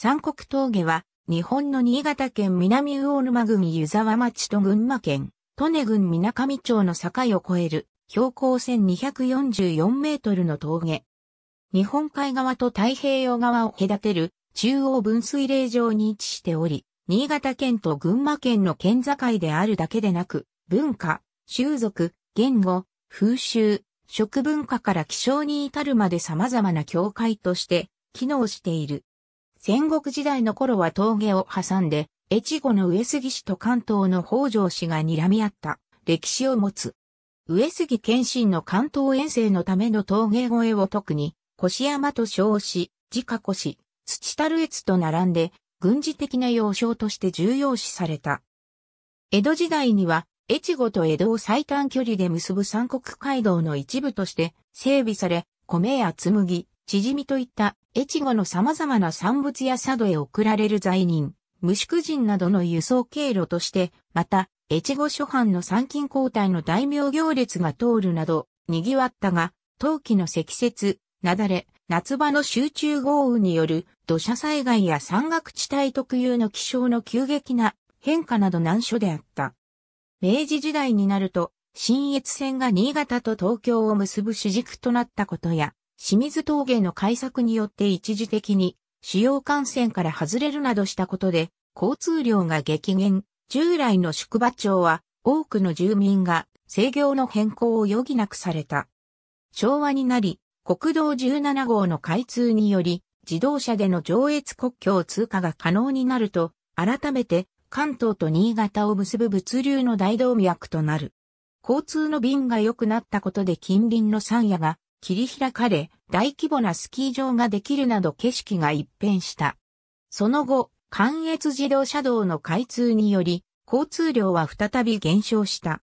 三国峠は、日本の新潟県南魚沼郡湯沢町と群馬県、利根郡水上町の境を越える、標高1244メートルの峠。日本海側と太平洋側を隔てる中央分水嶺上に位置しており、新潟県と群馬県の県境であるだけでなく、文化、習俗、言語、風習、食文化から気象に至るまで様々な境界として機能している。戦国時代の頃は峠を挟んで、越後の上杉氏と関東の北条氏が睨み合った歴史を持つ。上杉謙信の関東遠征のための峠越えを特に、越山と称し、自家越、土樽越と並んで、軍事的な要衝として重要視された。江戸時代には、越後と江戸を最短距離で結ぶ三国街道の一部として整備され、米や紬、縮みといった越後の様々な産物や佐渡へ送られる罪人、無宿人などの輸送経路として、また、越後諸藩の参勤交代の大名行列が通るなど、賑わったが、冬季の積雪、雪崩、夏場の集中豪雨による土砂災害や山岳地帯特有の気象の急激な変化など難所であった。明治時代になると、新越線が新潟と東京を結ぶ主軸となったことや、清水峠の改作によって一時的に主要幹線から外れるなどしたことで交通量が激減。従来の宿場町は多くの住民が制御の変更を余儀なくされた。昭和になり、国道17号の開通により、自動車での上越国境通過が可能になると、改めて関東と新潟を結ぶ物流の大動脈となる。交通の便が良くなったことで近隣の山野が切り開かれ、大規模なスキー場ができるなど景色が一変した。その後、関越自動車道の開通により、交通量は再び減少した。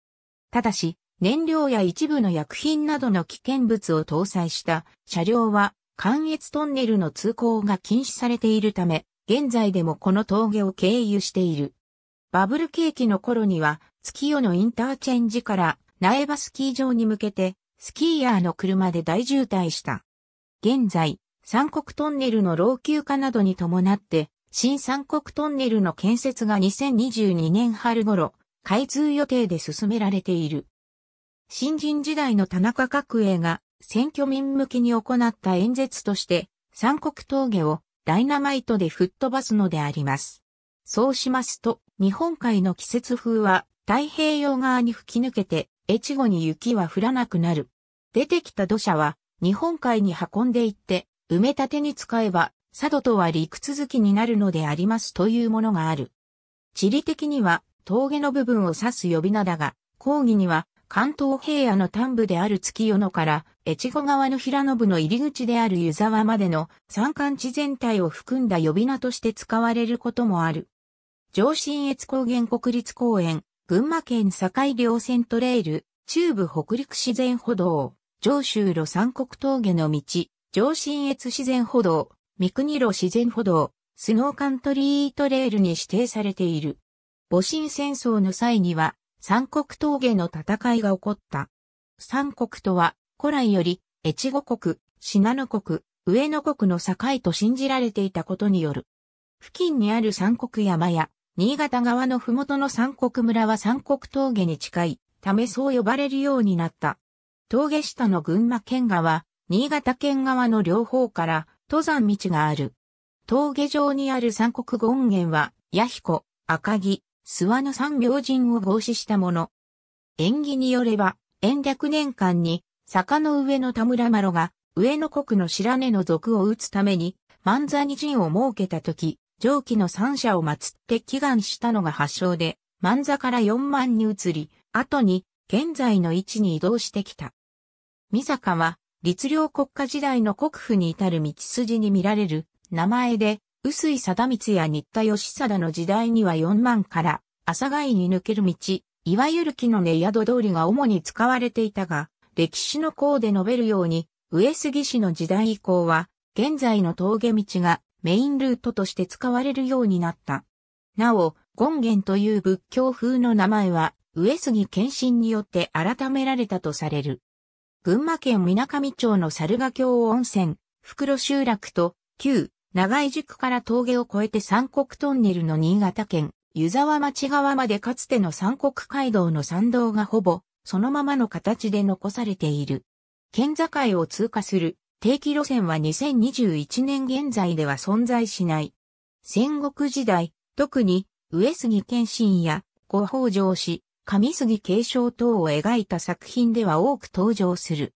ただし、燃料や一部の薬品などの危険物を搭載した車両は関越トンネルの通行が禁止されているため、現在でもこの峠を経由している。バブル景気の頃には、月夜のインターチェンジから苗場スキー場に向けてスキーヤーの車で大渋滞した。現在、三国トンネルの老朽化などに伴って、新三国トンネルの建設が2022年春頃、開通予定で進められている。新人時代の田中角栄が選挙民向けに行った演説として、三国峠をダイナマイトで吹っ飛ばすのであります。そうしますと、日本海の季節風は太平洋側に吹き抜けて、越後に雪は降らなくなる。出てきた土砂は日本海に運んでいって埋め立てに使えば佐渡とは陸続きになるのでありますというものがある。地理的には峠の部分を指す呼び名だが、講義には関東平野の端部である月夜野から越後川の平野部の入り口である湯沢までの山間地全体を含んだ呼び名として使われることもある。上信越高原国立公園、群馬県境稜線トレイル、中部北陸自然歩道。上州路三国峠の道、上信越自然歩道、三国路自然歩道、スノーカントリートレールに指定されている。戊辰戦争の際には、三国峠の戦いが起こった。三国とは、古来より、越後国、信濃国、上野国の境と信じられていたことによる。付近にある三国山や、新潟側の麓の三国村は三国峠に近い、ためそう呼ばれるようになった。峠下の群馬県側、新潟県側の両方から登山道がある。峠上にある三国権現は、弥彦、赤木、諏訪の三明神を合祀したもの。縁起によれば、延暦年間に、坂の上の田村麻呂が、上の国の白根の族を打つために、万座に陣を設けた時、上記の三者を祀って祈願したのが発祥で、万座から四万に移り、後に、現在の位置に移動してきた。三坂は、律令国家時代の国府に至る道筋に見られる名前で、臼井貞光や新田義貞の時代には4万から朝貝に抜ける道、いわゆる木の根宿通りが主に使われていたが、歴史の項で述べるように、上杉氏の時代以降は、現在の峠道がメインルートとして使われるようになった。なお、権現という仏教風の名前は、上杉謙信によって改められたとされる。群馬県水上町の猿ヶ京温泉、袋集落と、旧、長井宿から峠を越えて三国トンネルの新潟県、湯沢町側までかつての三国街道の参道がほぼ、そのままの形で残されている。県境を通過する定期路線は2021年現在では存在しない。戦国時代、特に上杉謙信や五北条氏、上杉継承等を描いた作品では多く登場する。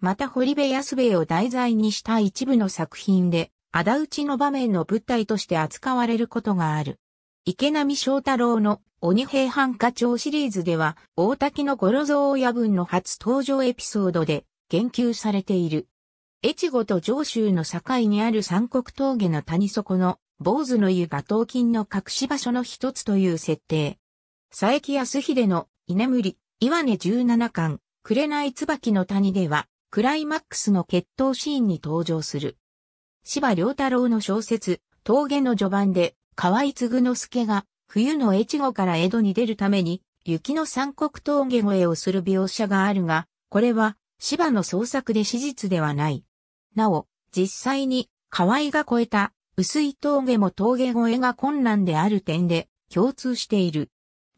また堀部安兵衛を題材にした一部の作品で、仇討ちの場面の物体として扱われることがある。池波正太郎の鬼平犯科帳シリーズでは、大滝の五郎蔵親分の初登場エピソードで言及されている。越後と上州の境にある三国峠の谷底の坊主の湯が東金の隠し場所の一つという設定。佐伯康秀の居眠り、岩根17巻、紅椿の谷では、クライマックスの決闘シーンに登場する。芝良太郎の小説、峠の序盤で、河合継之助が、冬の越後から江戸に出るために、雪の三国峠越えをする描写があるが、これは、芝の創作で史実ではない。なお、実際に、河合が越えた、薄い峠も峠越えが困難である点で、共通している。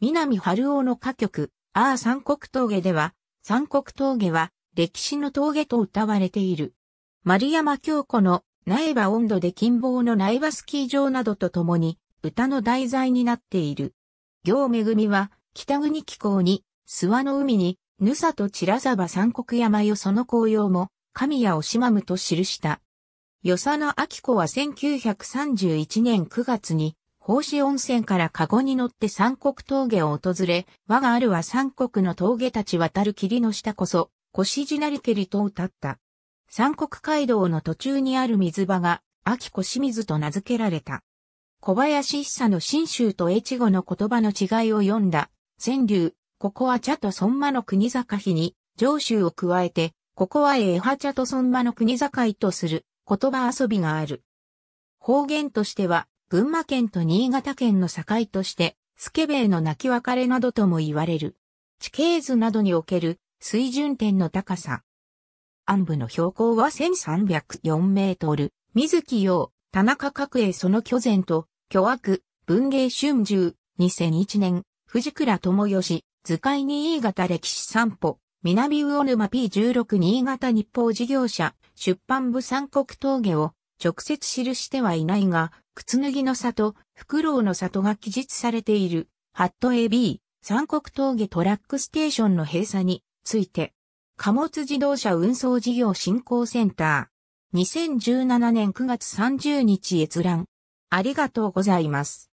南春尾の歌曲、ああ三国峠では、三国峠は歴史の峠と歌われている。丸山京子の苗場温度で金棒の苗場スキー場などと共に歌の題材になっている。行恵みは北国気候に、諏訪の海に、ぬさと散らざば三国山よその紅葉も、神谷をしまむと記した。与謝野明子は1931年9月に奉仕温泉から籠に乗って三国峠を訪れ、我があるは三国の峠たち渡る霧の下こそ、腰地なりけりと歌った。三国街道の途中にある水場が、秋腰水と名付けられた。小林久の新州と越後の言葉の違いを読んだ、川柳、ここは茶と孫馬の国境日に、上州を加えて、ここはえ葉茶と孫馬の国境とする、言葉遊びがある。方言としては、群馬県と新潟県の境として、スケベーの泣き別れなどとも言われる。地形図などにおける水準点の高さ。暗部の標高は1304メートル。水木陽、田中角栄その巨前と、巨悪、文芸春秋、2001年、藤倉智義、図解に新潟歴史散歩、南魚沼 P16 新潟日報事業者、出版部三国峠を直接記してはいないが、靴脱ぎの里、フクロウの里が記述されている、ハット AB、三国峠トラックステーションの閉鎖について、貨物自動車運送事業振興センター、2017年9月30日閲覧。ありがとうございます。